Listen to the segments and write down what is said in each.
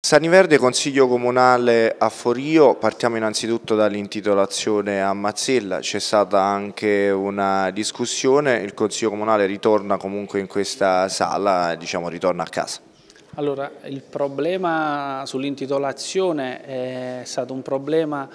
Saniverde Consiglio Comunale a Forio, partiamo innanzitutto dall'intitolazione a Mazzella, c'è stata anche una discussione, il Consiglio Comunale ritorna comunque in questa sala, diciamo ritorna a casa. Allora, il problema sull'intitolazione è stato un problema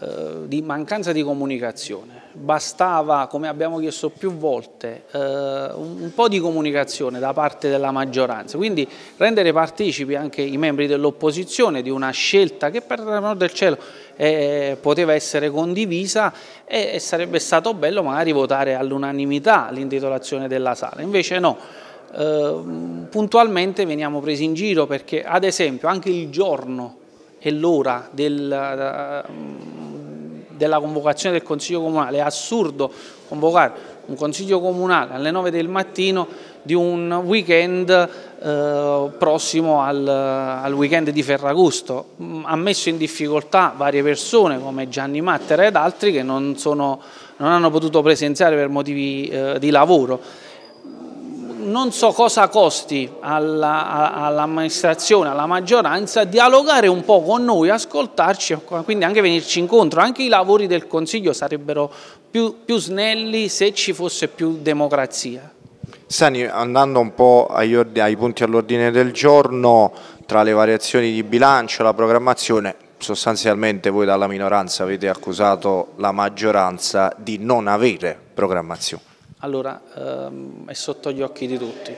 eh, di mancanza di comunicazione. Bastava, come abbiamo chiesto più volte, eh, un, po' di comunicazione da parte della maggioranza, quindi rendere partecipi anche i membri dell'opposizione di una scelta che per l'amor del cielo eh, poteva essere condivisa e, e sarebbe stato bello magari votare all'unanimità l'intitolazione della sala, invece no. Uh, puntualmente veniamo presi in giro perché ad esempio anche il giorno e l'ora del, uh, della convocazione del Consiglio Comunale. È assurdo convocare un Consiglio Comunale alle 9 del mattino di un weekend eh, prossimo al, al, weekend di Ferragosto. Mm, ha messo in difficoltà varie persone come Gianni Mattera ed altri che non, sono, non hanno potuto presenziare per motivi eh, di lavoro non so cosa costi all'amministrazione, alla maggioranza, dialogare un po' con noi, ascoltarci, quindi anche venirci incontro. Anche i lavori del Consiglio sarebbero più, più snelli se ci fosse più democrazia. Sani, andando un po' ai, ai punti all'ordine del giorno, tra le variazioni di bilancio, e la programmazione, sostanzialmente voi dalla minoranza avete accusato la maggioranza di non avere programmazione allora ehm, è sotto gli occhi di tutti.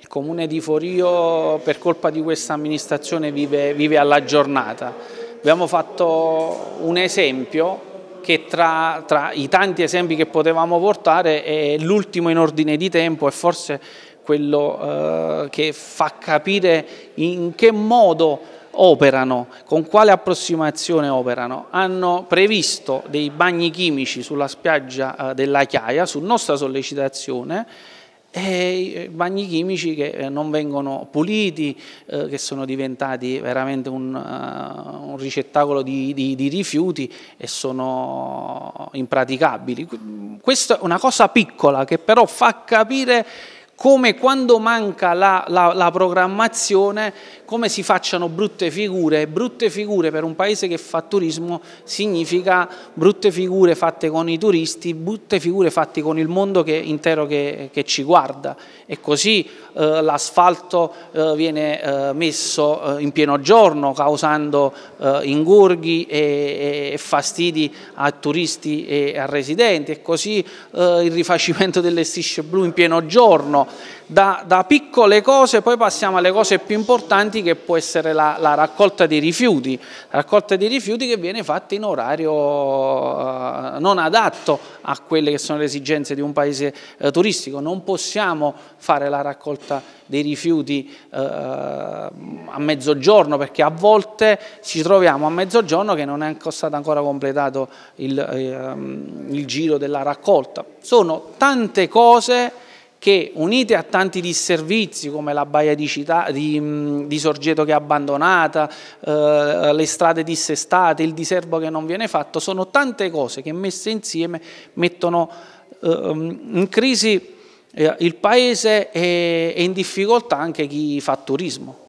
Il comune di Forio per colpa di questa amministrazione vive, vive alla giornata. Abbiamo fatto un esempio che tra, tra, i tanti esempi che potevamo portare è l'ultimo in ordine di tempo e forse quello eh, che fa capire in che modo operano, con quale approssimazione operano, hanno previsto dei bagni chimici sulla spiaggia eh, della Chiaia, su nostra sollecitazione, e eh, bagni chimici che eh, non vengono puliti, che sono diventati veramente un, un ricettacolo di, di, di, rifiuti e sono impraticabili. Questa è una cosa piccola che però fa capire come quando manca la, la, la, programmazione, come si facciano brutte figure. Brutte figure per un paese che fa turismo significa brutte figure fatte con i turisti, brutte figure fatte con il mondo che, intero che, che, ci guarda. E così eh, l'asfalto eh, viene eh, messo eh, in pieno giorno, causando eh, ingorghi e, e, fastidi a turisti e a residenti. E così eh, il rifacimento delle strisce blu in pieno giorno da, da, piccole cose poi passiamo alle cose più importanti che può essere la, la raccolta dei rifiuti, raccolta dei rifiuti che viene fatta in orario eh, non adatto a quelle che sono le esigenze di un paese eh, turistico, non possiamo fare la raccolta dei rifiuti eh, a mezzogiorno perché a volte ci troviamo a mezzogiorno che non è stato ancora completato il, ehm, il giro della raccolta. Sono tante cose che unite a tanti disservizi come la baia di, città, di, mm, di Sorgeto che è abbandonata, eh, le strade dissestate, il diserbo che non viene fatto, sono tante cose che messe insieme mettono eh, mm, in crisi eh, il paese e, e in difficoltà anche chi fa turismo.